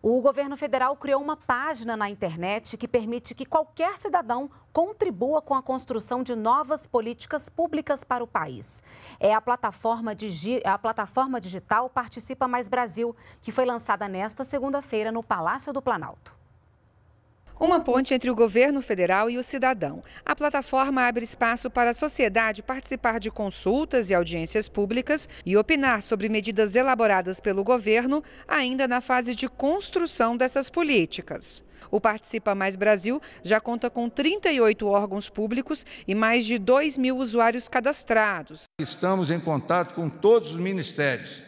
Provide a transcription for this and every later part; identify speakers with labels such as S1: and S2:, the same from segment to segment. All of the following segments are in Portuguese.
S1: O governo federal criou uma página na internet que permite que qualquer cidadão contribua com a construção de novas políticas públicas para o país. É a plataforma, digi... a plataforma digital Participa Mais Brasil, que foi lançada nesta segunda-feira no Palácio do Planalto.
S2: Uma ponte entre o governo federal e o cidadão. A plataforma abre espaço para a sociedade participar de consultas e audiências públicas e opinar sobre medidas elaboradas pelo governo, ainda na fase de construção dessas políticas. O Participa Mais Brasil já conta com 38 órgãos públicos e mais de 2 mil usuários cadastrados.
S3: Estamos em contato com todos os ministérios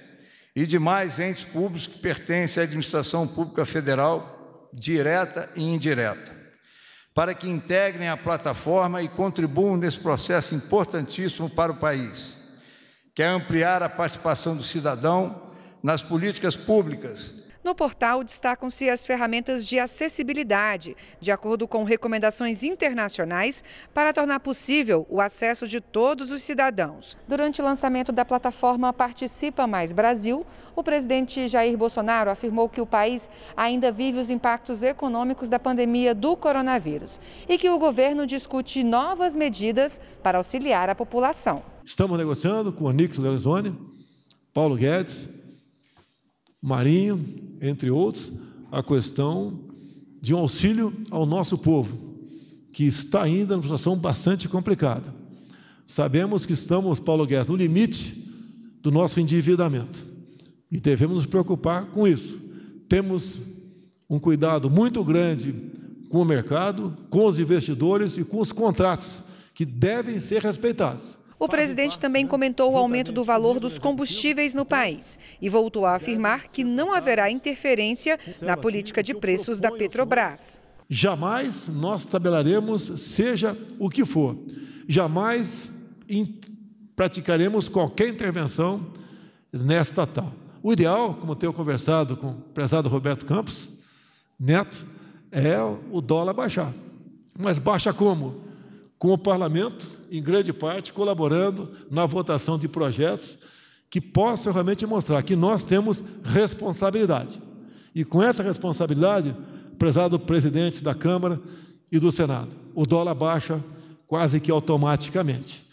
S3: e demais entes públicos que pertencem à administração pública federal direta e indireta, para que integrem a plataforma e contribuam nesse processo importantíssimo para o país. Quer é ampliar a participação do cidadão nas políticas públicas
S2: no portal destacam-se as ferramentas de acessibilidade, de acordo com recomendações internacionais, para tornar possível o acesso de todos os cidadãos. Durante o lançamento da plataforma Participa Mais Brasil, o presidente Jair Bolsonaro afirmou que o país ainda vive os impactos econômicos da pandemia do coronavírus e que o governo discute novas medidas para auxiliar a população.
S4: Estamos negociando com o Nix Lerizone, Paulo Guedes, Marinho, entre outros, a questão de um auxílio ao nosso povo, que está ainda numa situação bastante complicada. Sabemos que estamos, Paulo Guedes, no limite do nosso endividamento e devemos nos preocupar com isso. Temos um cuidado muito grande com o mercado, com os investidores e com os contratos que devem ser respeitados.
S2: O presidente também comentou o aumento do valor dos combustíveis no país e voltou a afirmar que não haverá interferência na política de preços da Petrobras.
S4: Jamais nós tabelaremos, seja o que for, jamais praticaremos qualquer intervenção nesta tal. O ideal, como tenho conversado com o prezado Roberto Campos Neto, é o dólar baixar. Mas baixa como? com o parlamento, em grande parte, colaborando na votação de projetos que possam realmente mostrar que nós temos responsabilidade. E com essa responsabilidade, prezado presidentes da Câmara e do Senado, o dólar baixa quase que automaticamente.